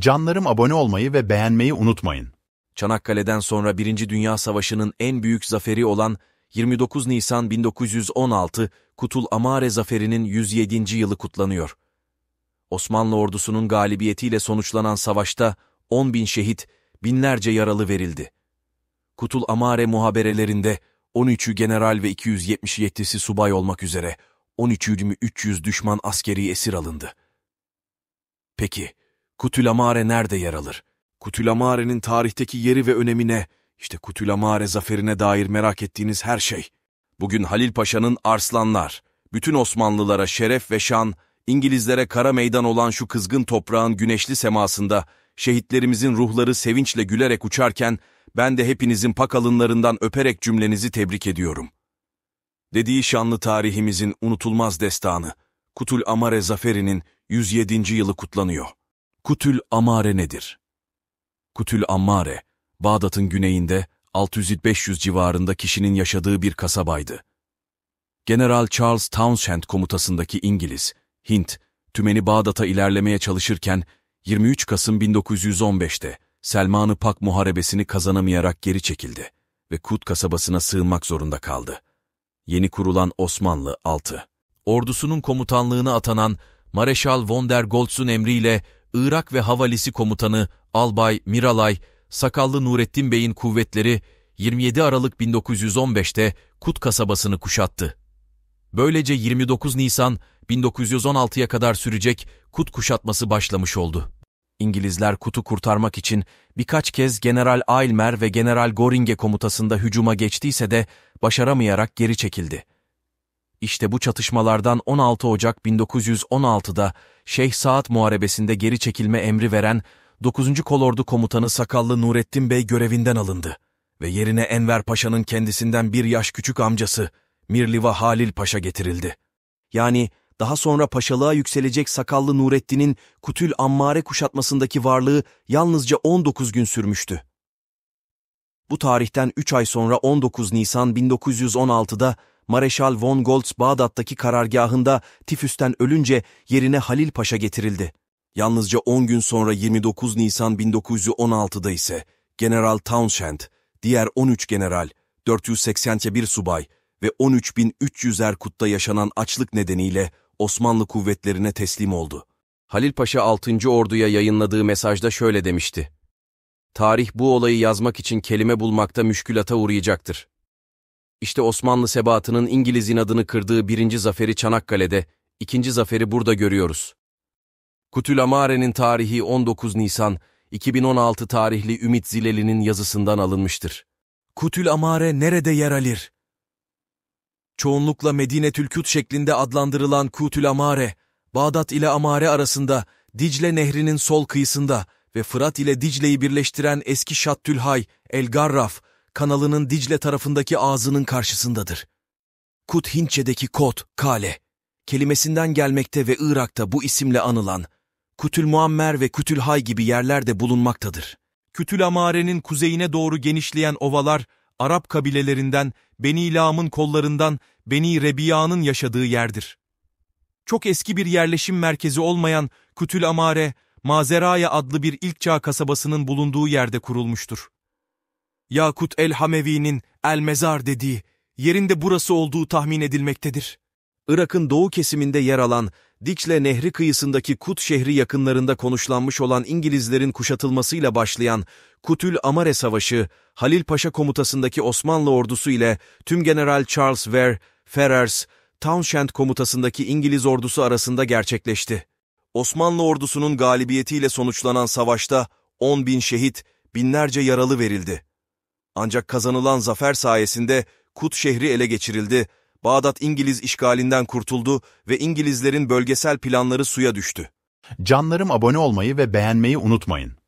Canlarım abone olmayı ve beğenmeyi unutmayın. Çanakkale'den sonra Birinci Dünya Savaşı'nın en büyük zaferi olan 29 Nisan 1916 Kutul Amare Zaferi'nin 107. yılı kutlanıyor. Osmanlı ordusunun galibiyetiyle sonuçlanan savaşta 10 bin şehit, binlerce yaralı verildi. Kutul Amare muhaberelerinde 13'ü general ve 277'si subay olmak üzere 13.300 düşman askeri esir alındı. Peki, Kutulamare nerede yer alır? Kutulamare'nin tarihteki yeri ve önemine, işte Kutulamare zaferine dair merak ettiğiniz her şey. Bugün Halil Paşa'nın Arslanlar, bütün Osmanlılara şeref ve şan, İngilizlere kara meydan olan şu kızgın toprağın güneşli semasında şehitlerimizin ruhları sevinçle gülerek uçarken ben de hepinizin pak alınlarından öperek cümlenizi tebrik ediyorum. Dediği şanlı tarihimizin unutulmaz destanı, Kutul Amare Zaferi'nin 107. yılı kutlanıyor. Kutül Amare nedir? Kutül Amare, Bağdat'ın güneyinde 600-500 civarında kişinin yaşadığı bir kasabaydı. General Charles Townshend komutasındaki İngiliz, Hint, tümeni Bağdat'a ilerlemeye çalışırken 23 Kasım 1915'te Selman-ı Pak muharebesini kazanamayarak geri çekildi ve Kut kasabasına sığınmak zorunda kaldı. Yeni kurulan Osmanlı 6. Ordusunun komutanlığını atanan Mareşal von der Goltz'un emriyle Irak ve Havalisi Komutanı Albay Miralay, Sakallı Nurettin Bey'in kuvvetleri 27 Aralık 1915'te Kut kasabasını kuşattı. Böylece 29 Nisan 1916'ya kadar sürecek Kut kuşatması başlamış oldu. İngilizler Kut'u kurtarmak için birkaç kez General Aylmer ve General Goring'e komutasında hücuma geçtiyse de başaramayarak geri çekildi. İşte bu çatışmalardan 16 Ocak 1916'da Şeyh Saat Muharebesi'nde geri çekilme emri veren 9. Kolordu Komutanı Sakallı Nurettin Bey görevinden alındı ve yerine Enver Paşa'nın kendisinden bir yaş küçük amcası Mirliva Halil Paşa getirildi. Yani daha sonra paşalığa yükselecek Sakallı Nurettin'in Kutül Ammare kuşatmasındaki varlığı yalnızca 19 gün sürmüştü. Bu tarihten 3 ay sonra 19 Nisan 1916'da Mareşal von Goltz Bağdat'taki karargahında tifüsten ölünce yerine Halil Paşa getirildi. Yalnızca 10 gün sonra 29 Nisan 1916'da ise General Townshend, diğer 13 general, 481 subay ve 13.300 Erkut'ta yaşanan açlık nedeniyle Osmanlı kuvvetlerine teslim oldu. Halil Paşa 6. Ordu'ya yayınladığı mesajda şöyle demişti. Tarih bu olayı yazmak için kelime bulmakta müşkülata uğrayacaktır. İşte Osmanlı sebatının İngiliz inadını kırdığı birinci zaferi Çanakkale'de, ikinci zaferi burada görüyoruz. Kutülamare'nin tarihi 19 Nisan 2016 tarihli Ümit Zileli'nin yazısından alınmıştır. Kutül Amare nerede yer alır? Çoğunlukla Medine Tülküt şeklinde adlandırılan Kutül Amare, Bağdat ile Amare arasında, Dicle Nehri'nin sol kıyısında ve Fırat ile Dicle'yi birleştiren eski Şattülhay, El Garraf, kanalının Dicle tarafındaki ağzının karşısındadır. Kut Hintçe'deki kot, kale, kelimesinden gelmekte ve Irak'ta bu isimle anılan Kütül Muammer ve Kütül Hay gibi yerlerde bulunmaktadır. Kütül Amare'nin kuzeyine doğru genişleyen ovalar, Arap kabilelerinden, Beni Lam'ın kollarından, Beni Rebiya'nın yaşadığı yerdir. Çok eski bir yerleşim merkezi olmayan Kütül Amare, Mazeraya adlı bir ilk çağ kasabasının bulunduğu yerde kurulmuştur. Yakut el-Hamevi'nin el-Mezar dediği, yerinde burası olduğu tahmin edilmektedir. Irak'ın doğu kesiminde yer alan, Dicle Nehri kıyısındaki Kut şehri yakınlarında konuşlanmış olan İngilizlerin kuşatılmasıyla başlayan Kutül Amare Savaşı, Halil Paşa komutasındaki Osmanlı ordusu ile tüm General Charles Ware, Ferrers, Townshend komutasındaki İngiliz ordusu arasında gerçekleşti. Osmanlı ordusunun galibiyetiyle sonuçlanan savaşta 10 bin şehit, binlerce yaralı verildi. Ancak kazanılan zafer sayesinde Kut şehri ele geçirildi, Bağdat İngiliz işgalinden kurtuldu ve İngilizlerin bölgesel planları suya düştü. Canlarım abone olmayı ve beğenmeyi unutmayın.